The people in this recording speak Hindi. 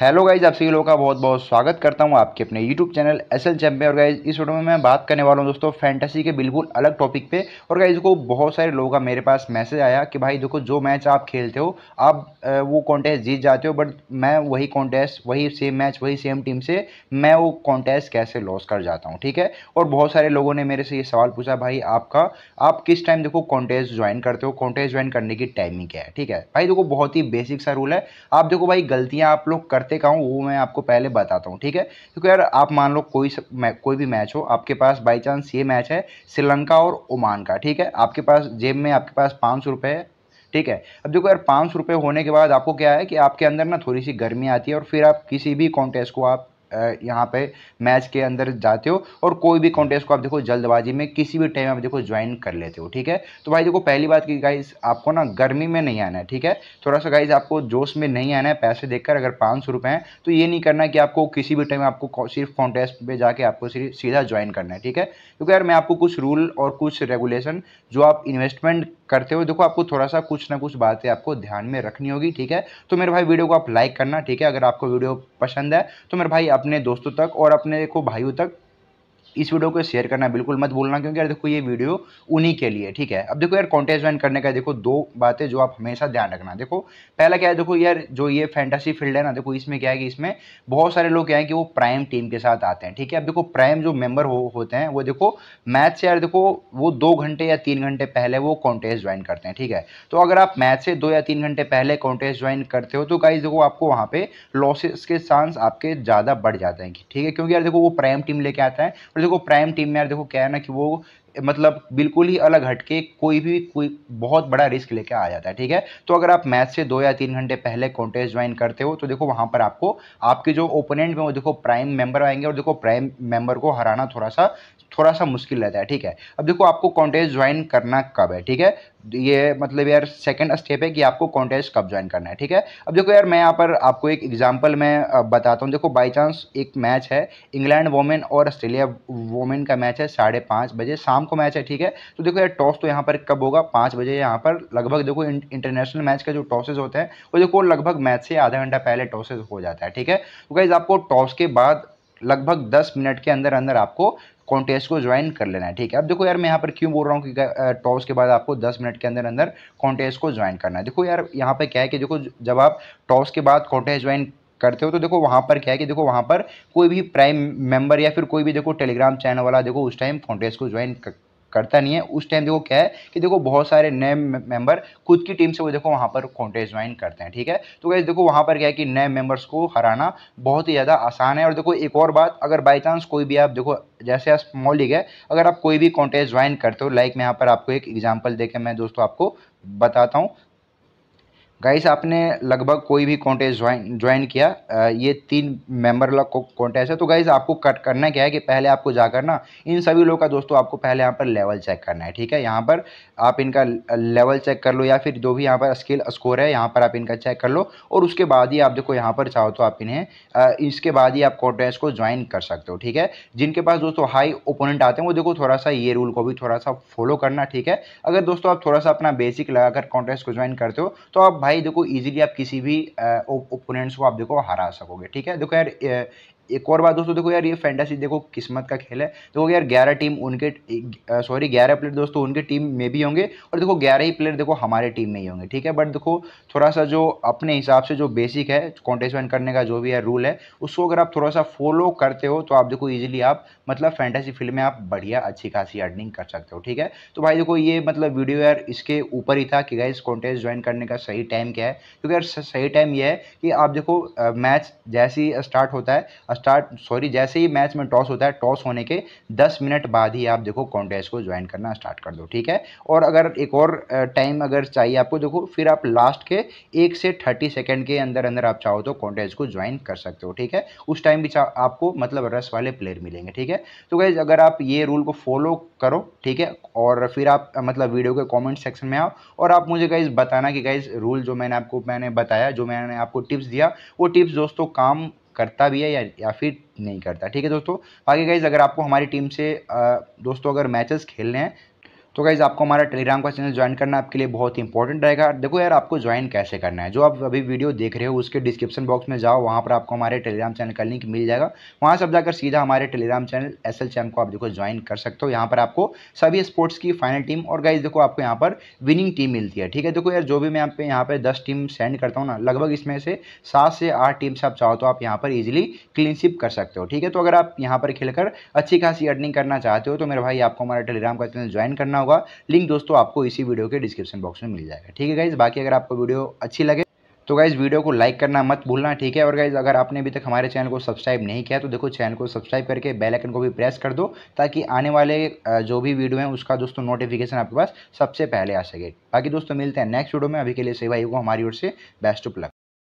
हेलो गाइज आप सभी लोगों का बहुत बहुत स्वागत करता हूं आपके अपने YouTube channel S L champion और गाइज इस वीडियो में मैं बात करने वाला हूं दोस्तों फैंटेसी के बिल्कुल अलग टॉपिक पे और गाइज को बहुत सारे लोगों का मेरे पास मैसेज आया कि भाई देखो जो मैच आप खेलते हो आप वो कॉन्टेस्ट जीत जाते हो बट मैं वही कॉन्टेस्ट वही सेम मैच वही सेम टीम से मैं वो कॉन्टेस्ट कैसे लॉस कर जाता हूँ ठीक है और बहुत सारे लोगों ने मेरे से ये सवाल पूछा भाई आपका आप किस टाइम देखो कॉन्टेस्ट ज्वाइन करते हो कॉन्टेस्ट ज्वाइन करने की टाइमिंग क्या है ठीक है भाई देखो बहुत ही बेसिक सा रूल है आप देखो भाई गलतियाँ आप लोग करते करते हूँ वो मैं आपको पहले बताता हूँ ठीक है क्योंकि यार आप मान लो कोई कोई भी मैच हो आपके पास बाई चांस ये मैच है श्रीलंका और ओमान का ठीक है आपके पास जेब में आपके पास पाँच सौ है ठीक है अब देखो यार पाँच सौ रुपये होने के बाद आपको क्या है कि आपके अंदर ना थोड़ी सी गर्मी आती है और फिर आप किसी भी कॉन्टेस्ट को आप यहाँ पे मैच के अंदर जाते हो और कोई भी कॉन्टेस्ट को आप देखो जल्दबाजी में किसी भी टाइम आप देखो ज्वाइन कर लेते हो ठीक है तो भाई देखो पहली बात की गाइस आपको ना गर्मी में नहीं आना है ठीक है थोड़ा सा गाइज आपको जोश में नहीं आना है पैसे देखकर अगर पाँच सौ रुपये हैं तो ये नहीं करना कि आपको किसी भी टाइम आपको सिर्फ कॉन्टेस्ट पर जाके आपको सिर्फ सीधा ज्वाइन करना है ठीक है क्योंकि यार मैं आपको कुछ रूल और कुछ रेगुलेशन जो आप इन्वेस्टमेंट करते हो देखो आपको थोड़ा सा कुछ ना कुछ बातें आपको ध्यान में रखनी होगी ठीक है तो मेरे भाई वीडियो को आप लाइक करना ठीक है अगर आपको वीडियो पसंद है तो मेरे भाई अपने दोस्तों तक और अपने को भाइयों तक इस वीडियो को शेयर करना बिल्कुल मत बोलना क्योंकि यार देखो ये वीडियो उन्हीं के लिए ठीक है अब देखो यार कॉन्टेस्ट ज्वाइन करने का देखो दो बातें जो आप हमेशा ध्यान रखना देखो पहला क्या है देखो यार जो ये फैंटासी फील्ड है ना देखो इसमें क्या है कि इसमें बहुत सारे लोग क्या है कि वो प्राइम टीम के साथ आते हैं ठीक है अब देखो प्राइम जो मेंबर हो, होते हैं वो देखो मैथ से यार देखो वो दो घंटे या तीन घंटे पहले वो कॉन्टेस्ट ज्वाइन करते हैं ठीक है तो अगर आप मैथ से दो या तीन घंटे पहले कॉन्टेस्ट ज्वाइन करते हो तो गाइज देखो आपको वहाँ पे लॉसेस के चांस आपके ज़्यादा बढ़ जाते हैं ठीक है क्योंकि यार देखो वो प्राइम टीम लेके आता है देखो प्राइम टीम में यार देखो क्या है ना कि वो मतलब बिल्कुल ही अलग हटके कोई भी कोई बहुत बड़ा रिस्क लेकर आ जाता है ठीक है तो अगर आप मैच से दो या तीन घंटे पहले कॉन्टेस्ट ज्वाइन करते हो तो देखो वहाँ पर आपको आपके जो ओपोनेंट में वो देखो प्राइम मेंबर आएंगे और देखो प्राइम मेंबर को हराना थोड़ा सा थोड़ा सा मुश्किल रहता है ठीक है अब देखो आपको कॉन्टेस्ट ज्वाइन करना कब है ठीक है ये मतलब यार सेकेंड स्टेप है कि आपको कॉन्टेस्ट कब ज्वाइन करना है ठीक है अब देखो यार मैं यहाँ पर आपको एक एग्जाम्पल मैं बताता हूँ देखो बाई चांस एक मैच है इंग्लैंड वोमेन और ऑस्ट्रेलिया वोमेन का मैच है साढ़े बजे शाम शाम को मैच है ठीक है तो देखो यार टॉस तो यहाँ पर कब होगा पाँच बजे यहाँ पर लगभग देखो इंटरनेशनल मैच का जो टॉसेज होते हैं वो देखो लगभग मैच से आधा घंटा पहले टॉसेज हो जाता है ठीक है तो गाइज आपको टॉस के बाद लगभग दस मिनट के अंदर अंदर आपको कॉन्टेस्ट को ज्वाइन कर लेना है ठीक है अब देखो यार मैं यहाँ पर क्यों बोल रहा हूँ कि टॉस के बाद आपको 10 मिनट के अंदर अंदर कॉन्टेस्ट को ज्वाइन करना है देखो यार यहाँ पे क्या है कि देखो जब आप टॉस के बाद कॉन्टेस्ट ज्वाइन करते हो तो देखो वहाँ पर क्या है कि देखो वहाँ पर कोई भी प्राइम मेंबर या फिर कोई भी देखो टेलीग्राम चैनल वाला देखो उस टाइम कॉन्टेस्ट को ज्वाइन करता नहीं है उस टाइम देखो क्या है कि देखो बहुत सारे नए मेंबर खुद की टीम से वो देखो वहाँ पर कॉन्टेस्ट ज्वाइन करते हैं ठीक है तो कैसे देखो वहाँ पर क्या है कि नए मेंबर्स को हराना बहुत ही ज़्यादा आसान है और देखो एक और बात अगर बाई चांस कोई भी आप देखो जैसे आप स्मॉल लीग है अगर आप कोई भी कॉन्टेस्ट ज्वाइन करते हो लाइक मैं यहाँ पर आपको एक एग्जाम्पल दे मैं दोस्तों आपको बताता हूँ गाइस आपने लगभग कोई भी कॉन्टेस्ट ज्वाइन ज्वाइन किया ये तीन मेंबर को कॉन्टेस्ट है तो गाइस आपको कट करना क्या है कि पहले आपको जाकर ना इन सभी लोगों का दोस्तों आपको पहले यहाँ पर लेवल चेक करना है ठीक है यहाँ पर आप इनका लेवल चेक कर लो या फिर जो भी यहाँ पर स्किल स्कोर है यहाँ पर आप इनका चेक कर लो और उसके बाद ही आप देखो यहाँ पर चाहो तो आप इन्हें इसके बाद ही आप कॉन्टेस्ट को ज्वाइन कर सकते हो ठीक है जिनके पास दोस्तों हाई ओपोनेंट आते हैं वो देखो थोड़ा सा ये रूल को भी थोड़ा सा फॉलो करना ठीक है अगर दोस्तों आप थोड़ा सा अपना बेसिक लगाकर कॉन्टेस्ट को ज्वाइन करते हो तो आप भाई देखो इजीली आप किसी भी ओपोनेंट्स को आप देखो हरा सकोगे ठीक है देखो यार एक और बात दोस्तों देखो यार ये फैंटेसी देखो किस्मत का खेल है देखो यार ग्यारह टीम उनके सॉरी ग्यारह प्लेयर दोस्तों उनके टीम में भी होंगे और देखो ग्यारह ही प्लेयर देखो हमारे टीम में ही होंगे ठीक है बट देखो थोड़ा सा जो अपने हिसाब से जो बेसिक है कॉन्टेस्ट करने का जो भी है रूल है उसको अगर आप थोड़ा सा फॉलो करते हो तो आप देखो ईजिली आप मतलब फैंटेसी फील्ड में आप बढ़िया अच्छी खासी अर्निंग कर सकते हो ठीक है तो भाई देखो ये मतलब वीडियो यार इसके ऊपर ही था कि गाइस कॉन्टेस्ट ज्वाइन करने का सही टाइम क्या है क्योंकि यार सही टाइम यह है कि आप देखो मैच जैसे ही स्टार्ट होता है स्टार्ट सॉरी जैसे ही मैच में टॉस होता है टॉस होने के दस मिनट बाद ही आप देखो कॉन्टेस्ट को ज्वाइन करना स्टार्ट कर दो ठीक है और अगर एक और टाइम अगर चाहिए आपको देखो फिर आप लास्ट के एक से थर्टी सेकेंड के अंदर अंदर आप चाहो तो कॉन्टेस्ट को ज्वाइन कर सकते हो ठीक है उस टाइम भी आपको मतलब रस वाले प्लेयर मिलेंगे ठीक है तो गाइज अगर आप ये रूल को फॉलो करो ठीक है और फिर आप मतलब वीडियो के कॉमेंट सेक्शन में आओ और आप मुझे गाइज बताना कि गाइज रूल जो मैंने आपको मैंने बताया जो मैंने आपको टिप्स दिया वो टिप्स दोस्तों काम करता भी है या या फिर नहीं करता ठीक है दोस्तों बाकी गाइज अगर आपको हमारी टीम से दोस्तों अगर मैचेस खेलने हैं तो गाइज़ आपको हमारा टेलीग्राम का चैनल ज्वाइन करना आपके लिए बहुत ही इंपॉर्टेंट रहेगा देखो यार आपको ज्वाइन कैसे करना है जो आप अभी वीडियो देख रहे हो उसके डिस्क्रिप्शन बॉक्स में जाओ वहाँ पर आपको हमारे टेलीग्राम चैनल का लिंक मिल जाएगा वहाँ से अब जाकर सीधा हमारे टेलीग्राम चैनल एस एल को आप देखो ज्वाइन कर सकते हो यहाँ पर आपको सभी स्पोर्ट्स की फाइनल टीम और गाइज देखो आपको यहाँ पर विनिंग टीम मिलती है ठीक है देखो यार जो भी मैं आप यहाँ पर दस टीम सेंड करता हूँ ना लगभग इसमें से सात से आठ टीम से आप चाहो तो आप यहाँ पर इजिली क्लीनशिप कर सकते हो ठीक है तो अगर आप यहाँ पर खेलकर अच्छी खासी अर्निंग करना चाहते हो तो मेरे भाई आपको हमारा टेलीग्राम का चैनल ज्वाइन करना होगा होगा लिंक दोस्तों आपको इसी वीडियो के डिस्क्रिप्शन बॉक्स में मिल जाएगा ठीक है गाइज बाकी अगर आपको वीडियो अच्छी लगे तो गाइज़ वीडियो को लाइक करना मत भूलना ठीक है और गाइज़ अगर आपने अभी तक हमारे चैनल को सब्सक्राइब नहीं किया तो देखो चैनल को सब्सक्राइब करके बेल आइकन को भी प्रेस कर दो ताकि आने वाले जो भी वीडियो हैं उसका दोस्तों नोटिफिकेशन आपके पास सबसे पहले आ सके बाकी दोस्तों मिलते हैं नेक्स्ट वीडियो में अभी के लिए सेवाई को हमारी ओर से बेस्ट ऑफ लक